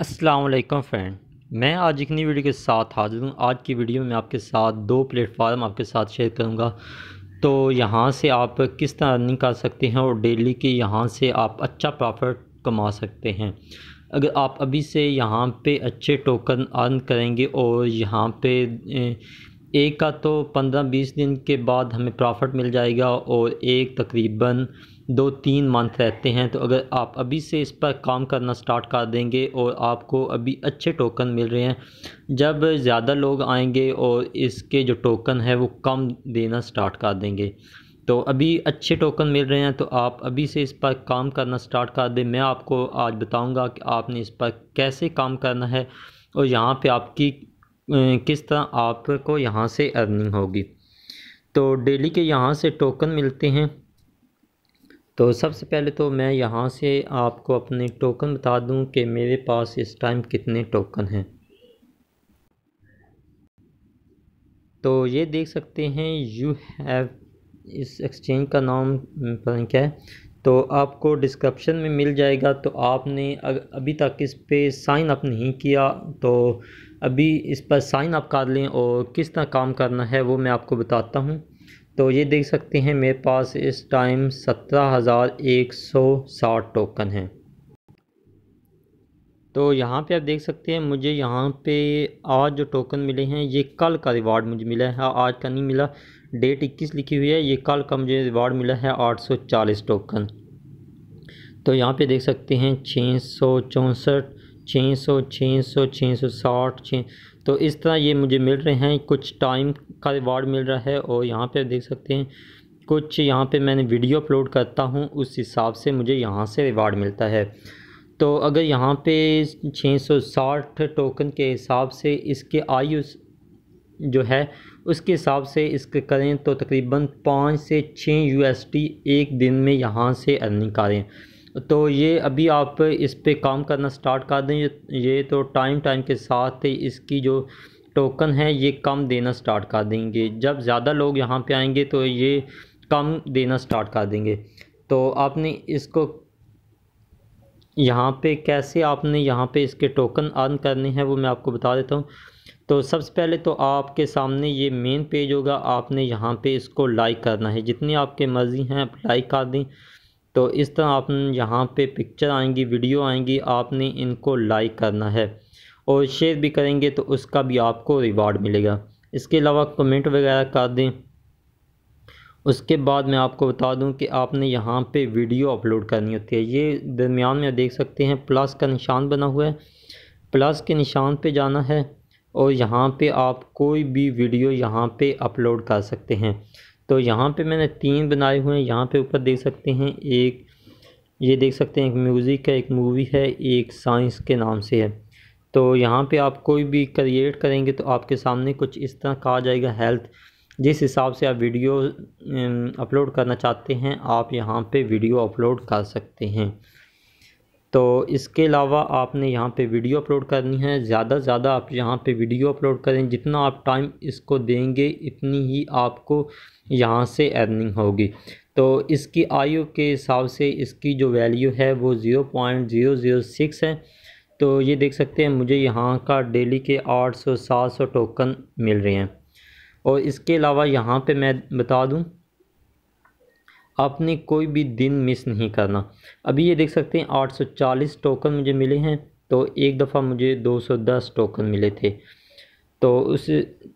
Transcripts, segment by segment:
Aslam friend मैं आज एक नई वीडियो के साथ हाजिर हूँ आज की वीडियो में आपके साथ दो प्लेटफार्म आपके साथ शेयर करूँगा तो यहाँ से आप किस तरह अर्निंग कर सकते हैं और डेली के यहाँ से आप अच्छा प्रॉफिट कमा सकते हैं अगर आप अभी से यहाँ पे अच्छे टोकन अर्न करेंगे और यहाँ पे एक का तो पंद्रह बीस दिन के बाद हमें प्रॉफिट मिल जाएगा और एक तकरीबन दो तीन मंथ रहते हैं तो अगर आप अभी से इस पर काम करना स्टार्ट कर देंगे और आपको अभी अच्छे टोकन मिल रहे हैं जब ज़्यादा लोग आएंगे और इसके जो टोकन है वो कम देना स्टार्ट कर देंगे तो अभी अच्छे टोकन मिल रहे हैं तो आप अभी से इस पर काम करना स्टार्ट कर दें मैं आपको आज बताऊंगा कि आपने इस पर कैसे काम करना है और यहाँ पे आपकी किस तरह आपको यहाँ से अर्निंग होगी तो डेली के यहाँ से टोकन मिलते हैं तो सबसे पहले तो मैं यहाँ से आपको अपने टोकन बता दूँ कि मेरे पास इस टाइम कितने टोकन हैं तो ये देख सकते हैं यू हैव इस एक्सचेंज का नाम पता क्या है तो आपको डिस्क्रिप्शन में मिल जाएगा तो आपने अभी तक इस पर साइन अप नहीं किया तो अभी इस पर साइन अप कर लें और किस तरह काम करना है वो मैं आपको बताता हूँ तो ये देख सकते हैं मेरे पास इस टाइम सत्रह हज़ार एक सौ साठ टोकन हैं तो यहाँ पे आप देख सकते हैं मुझे यहाँ पे आज जो टोकन मिले हैं ये कल का रिवार्ड मुझे मिला है आज का नहीं मिला डेट इक्कीस लिखी हुई है ये कल का मुझे रिवार्ड मिला है आठ सौ चालीस टोकन तो यहाँ पे देख सकते हैं छः सौ चौंसठ छः सौ छः सौ छः सौ साठ छः तो इस तरह ये मुझे मिल रहे हैं कुछ टाइम का रिवार्ड मिल रहा है और यहाँ पे देख सकते हैं कुछ यहाँ पे मैंने वीडियो अपलोड करता हूँ उस हिसाब से मुझे यहाँ से रिवार्ड मिलता है तो अगर यहाँ पे 660 टोकन के हिसाब से इसके आयु जो है उसके हिसाब से इसके करें तो तकरीबन पाँच से छः यू एक दिन में यहाँ से अर्निंग करें तो ये अभी आप इस पर काम करना स्टार्ट कर दें ये तो टाइम टाइम के साथ इसकी जो टोकन है ये कम देना स्टार्ट कर देंगे जब ज़्यादा लोग यहाँ पे आएंगे तो ये कम देना स्टार्ट कर देंगे तो आपने इसको यहाँ पे कैसे आपने यहाँ पे इसके टोकन अर्न करने हैं वो मैं आपको बता देता हूँ तो सबसे पहले तो आपके सामने ये मेन पेज होगा आपने यहाँ पे इसको लाइक करना है जितनी आपके मर्ज़ी हैं आप लाइक कर दें तो इस तरह आप यहाँ पे पिक्चर आएंगी वीडियो आएंगी आपने इनको लाइक करना है और शेयर भी करेंगे तो उसका भी आपको रिवार्ड मिलेगा इसके अलावा कमेंट वगैरह कर दें उसके बाद मैं आपको बता दूं कि आपने यहाँ पे वीडियो अपलोड करनी होती है ये दरमियान में देख सकते हैं प्लस का निशान बना हुआ है प्लस के निशान पे जाना है और यहाँ पे आप कोई भी वीडियो यहाँ पे अपलोड कर सकते हैं तो यहाँ पे मैंने तीन बनाए हुए हैं यहाँ पे ऊपर देख सकते हैं एक ये देख सकते हैं एक म्यूज़िक है एक मूवी है एक साइंस के नाम से है तो यहाँ पे आप कोई भी क्रिएट करेंगे तो आपके सामने कुछ इस तरह का आ जाएगा हेल्थ जिस हिसाब से आप वीडियो अपलोड करना चाहते हैं आप यहाँ पर वीडियो अपलोड कर सकते हैं तो इसके अलावा आपने यहाँ पे वीडियो अपलोड करनी है ज़्यादा से ज़्यादा आप यहाँ पे वीडियो अपलोड करें जितना आप टाइम इसको देंगे इतनी ही आपको यहाँ से अर्निंग होगी तो इसकी आयु के हिसाब से इसकी जो वैल्यू है वो zero point zero zero six है तो ये देख सकते हैं मुझे यहाँ का डेली के आठ सौ सात सौ टोकन मिल रहे हैं और इसके अलावा यहाँ पर मैं बता दूँ आपने कोई भी दिन मिस नहीं करना अभी ये देख सकते हैं 840 टोकन मुझे मिले हैं तो एक दफ़ा मुझे 210 टोकन मिले थे तो उस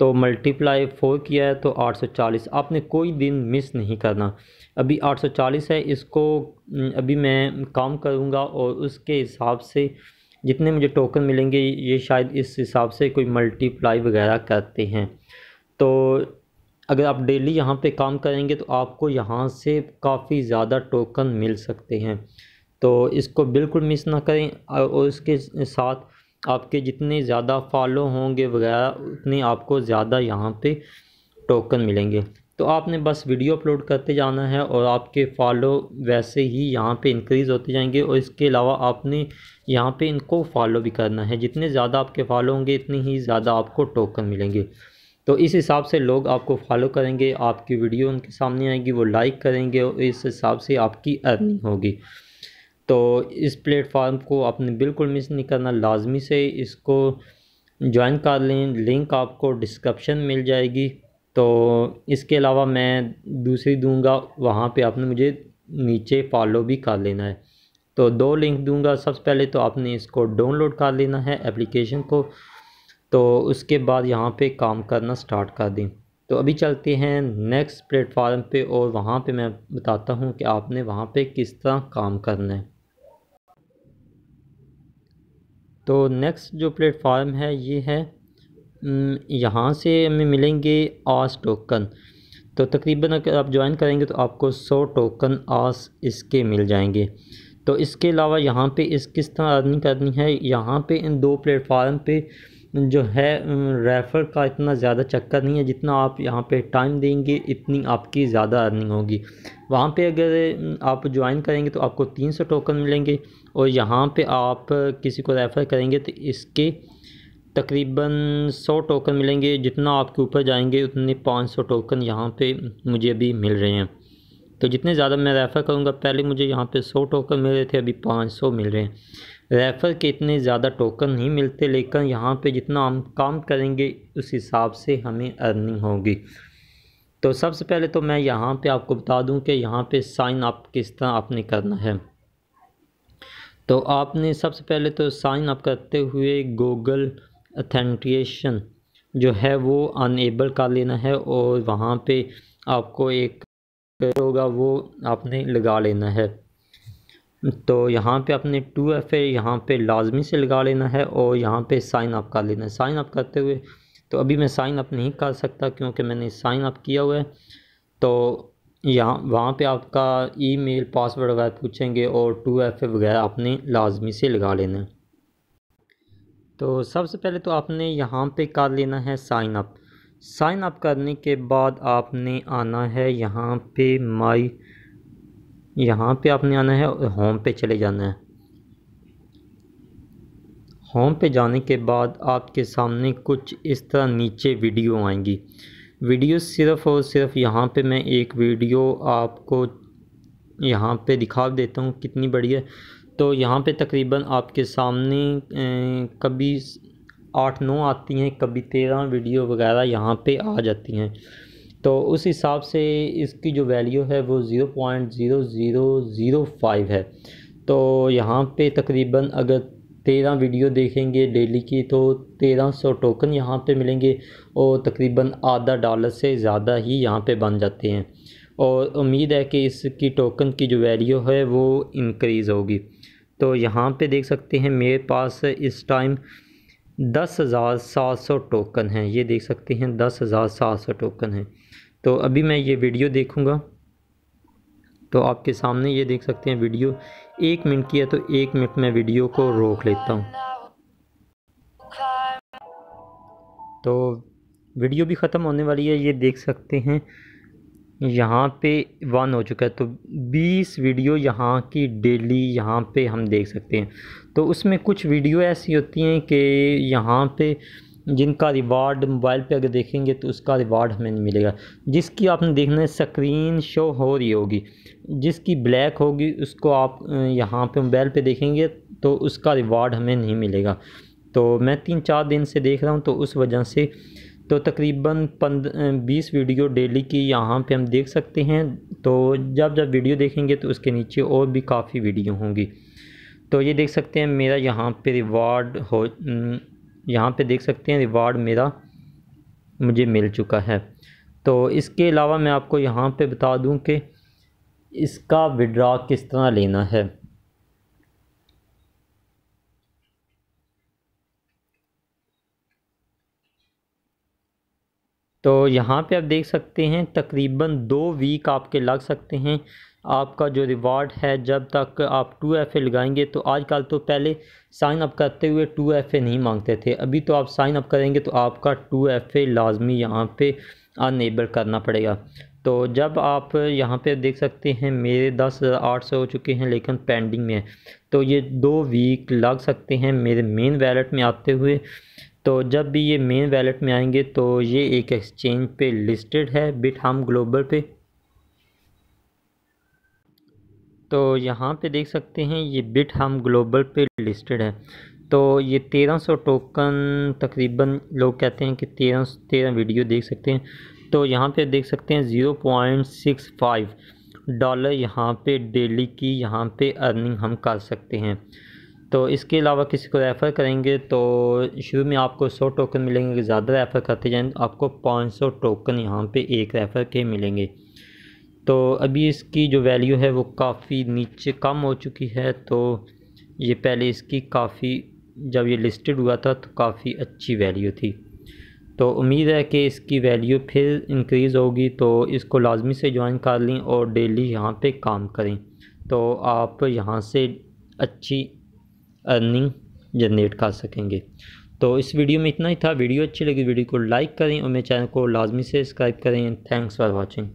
तो मल्टीप्लाई फोर किया है तो 840 आपने कोई दिन मिस नहीं करना अभी 840 है इसको अभी मैं काम करूँगा और उसके हिसाब से जितने मुझे टोकन मिलेंगे ये शायद इस हिसाब से कोई मल्टीप्लाई वगैरह करते हैं तो अगर आप डेली यहाँ पे काम करेंगे तो आपको यहाँ से काफ़ी ज़्यादा टोकन मिल सकते हैं तो इसको बिल्कुल मिस ना करें और उसके साथ आपके जितने ज़्यादा फॉलो होंगे वगैरह उतने आपको ज़्यादा यहाँ पे टोकन मिलेंगे तो आपने बस वीडियो अपलोड करते जाना है और आपके फॉलो वैसे ही यहाँ पे इंक्रीज़ होते जाएंगे और इसके अलावा आपने यहाँ पे इनको फॉलो भी करना है जितने ज़्यादा आपके फॉलो होंगे इतने ही ज़्यादा आपको टोकन मिलेंगे तो इस हिसाब से लोग आपको फॉलो करेंगे आपकी वीडियो उनके सामने आएगी वो लाइक करेंगे और इस हिसाब से आपकी अर्निंग होगी तो इस प्लेटफार्म को आपने बिल्कुल मिस नहीं करना लाजमी से इसको ज्वाइन कर लें लिंक आपको डिस्क्रप्शन मिल जाएगी तो इसके अलावा मैं दूसरी दूंगा वहाँ पे आपने मुझे नीचे फॉलो भी कर लेना है तो दो लिंक दूंगा सबसे पहले तो आपने इसको डाउनलोड कर लेना है एप्लीकेशन को तो उसके बाद यहाँ पे काम करना स्टार्ट कर दें तो अभी चलते हैं नेक्स्ट प्लेटफार्म पे और वहाँ पे मैं बताता हूँ कि आपने वहाँ पे किस तरह काम करना है तो नेक्स्ट जो प्लेटफार्म है ये है यहाँ से हमें मिलेंगे आस टोकन तो तकरीबन अगर आप ज्वाइन करेंगे तो आपको सौ टोकन आस इसके मिल जाएंगे तो इसके अलावा यहाँ पे इस किस तरह अर्निंग करनी है यहाँ पे इन दो प्लेटफार्म पे जो है रेफ़र का इतना ज़्यादा चक्कर नहीं है जितना आप यहाँ पे टाइम देंगे इतनी आपकी ज़्यादा अर्निंग होगी वहाँ पे अगर आप ज्वाइन करेंगे तो आपको तीन सौ टोकन मिलेंगे और यहाँ पे आप किसी को रेफ़र करेंगे तो इसके तकरीबन सौ टोकन मिलेंगे जितना आपके ऊपर जाएंगे उतने पाँच सौ टोकन यहाँ पर मुझे अभी मिल रहे हैं तो जितने ज़्यादा मैं रेफ़र करूँगा पहले मुझे यहाँ पर सौ टोकन मिल रहे थे अभी पाँच सौ मिल रहे हैं रेफ़र के इतने ज़्यादा टोकन नहीं मिलते लेकिन यहाँ पे जितना हम काम करेंगे उस हिसाब से हमें अर्निंग होगी तो सबसे पहले तो मैं यहाँ पे आपको बता दूँ कि यहाँ पे साइन अप किस तरह आपने करना है तो आपने सबसे पहले तो साइन अप करते हुए गूगल अथेंटिकेशन जो है वो अनएबल कर लेना है और वहाँ पे आपको एक होगा वो आपने लगा लेना है तो यहाँ पे आपने टू एफ़ ए यहाँ पर लाजमी से लगा लेना है और यहाँ पे साइन अप कर लेना है साइन अप करते हुए तो अभी मैं साइन अप नहीं कर सकता क्योंकि मैंने साइन अप किया हुआ है तो यहाँ वहाँ पे आपका ईमेल पासवर्ड वगैरह पूछेंगे और टू एफ़ ए वगैरह आपने लाजमी से लगा लेना है तो सबसे पहले तो आपने यहाँ पर कर लेना है साइन अप साइन अप करने के बाद आपने आना है यहाँ पे माई यहाँ पे आपने आना है और होम पे चले जाना है होम पे जाने के बाद आपके सामने कुछ इस तरह नीचे वीडियो आएंगी वीडियो सिर्फ़ और सिर्फ यहाँ पे मैं एक वीडियो आपको यहाँ पे दिखा देता हूँ कितनी बड़ी है तो यहाँ पे तकरीबन आपके सामने कभी आठ नौ आती हैं कभी तेरह वीडियो वगैरह यहाँ पे आ जाती हैं तो उस हिसाब से इसकी जो वैल्यू है वो zero point zero zero zero five है तो यहाँ पे तकरीबन अगर तेरह वीडियो देखेंगे डेली की तो तेरह सौ टोकन यहाँ पे मिलेंगे और तकरीबन आधा डॉलर से ज़्यादा ही यहाँ पे बन जाते हैं और उम्मीद है कि इसकी टोकन की जो वैल्यू है वो इंक्रीज़ होगी तो यहाँ पे देख सकते हैं मेरे पास इस टाइम दस हज़ार सात सौ टोकन हैं ये देख सकते हैं दस हज़ार सात सौ टोकन हैं तो अभी मैं ये वीडियो देखूँगा तो आपके सामने ये देख सकते हैं वीडियो एक मिनट की है तो एक मिनट में वीडियो को रोक लेता हूँ तो वीडियो भी ख़त्म होने वाली है ये देख सकते हैं यहाँ पे वन हो चुका है तो 20 वीडियो यहाँ की डेली यहाँ पे हम देख सकते हैं तो उसमें कुछ वीडियो ऐसी होती हैं कि यहाँ पे जिनका रिवार्ड मोबाइल पे अगर देखेंगे तो उसका रिवार्ड हमें नहीं मिलेगा जिसकी आपने देखना है स्क्रीन शो हो रही होगी जिसकी ब्लैक होगी उसको आप यहाँ पे मोबाइल पे देखेंगे तो उसका रिवार्ड हमें नहीं मिलेगा तो मैं तीन चार दिन से देख रहा हूँ तो उस वजह से तो तकरीबन पंद बीस वीडियो डेली की यहाँ पर हम देख सकते हैं तो जब जब वीडियो देखेंगे तो उसके नीचे और भी काफ़ी वीडियो होंगी तो ये देख सकते हैं मेरा यहाँ पे रिवार्ड हो यहाँ पे देख सकते हैं रिवार्ड मेरा मुझे मिल चुका है तो इसके अलावा मैं आपको यहाँ पे बता दूँ कि इसका विड्रा किस तरह लेना है तो यहाँ पे आप देख सकते हैं तकरीबन दो वीक आपके लग सकते हैं आपका जो रिवार्ड है जब तक आप टू एफ ए लगाएंगे तो आजकल तो पहले साइन अप करते हुए टू एफ ए नहीं मांगते थे अभी तो आप साइन अप करेंगे तो आपका टू एफ ए लाजमी यहाँ पे अनेबल करना पड़ेगा तो जब आप यहाँ पे देख सकते हैं मेरे दस हज़ार आठ सौ हो चुके हैं लेकिन पेंडिंग में है तो ये दो वीक लग सकते हैं मेरे मेन वैलेट में आते हुए तो जब भी ये मेन वैलेट में आएंगे तो ये एक एक्सचेंज पे लिस्टेड है बिट हम ग्लोबल पे तो यहाँ पे देख सकते हैं ये बिट हम ग्लोबल पे लिस्टेड है तो ये तेरह सौ टोकन तकरीबन लोग कहते हैं कि तेरह तेरह वीडियो देख सकते हैं तो यहाँ पे देख सकते हैं zero point six five dollar यहाँ पे डेली की यहाँ पे अर्निंग हम कर सकते हैं तो इसके अलावा किसी को रेफ़र करेंगे तो शुरू में आपको सौ टोकन मिलेंगे ज़्यादा रेफ़र करते जाएँ तो आपको पाँच सौ टोकन यहाँ पे एक रेफ़र के मिलेंगे तो अभी इसकी जो वैल्यू है वो काफ़ी नीचे कम हो चुकी है तो ये पहले इसकी काफ़ी जब ये लिस्टेड हुआ था तो काफ़ी अच्छी वैल्यू थी तो उम्मीद है कि इसकी वैल्यू फिर इंक्रीज़ होगी तो इसको लाजमी से ज्वाइन कर लें और डेली यहाँ पे काम करें तो आप यहाँ से अच्छी अर्निंग जनरेट कर सकेंगे तो इस वीडियो में इतना ही था वीडियो अच्छी लगी वीडियो को लाइक करें और मेरे चैनल को लाजमी से सब्सक्राइब करें थैंक्स फॉर वॉचिंग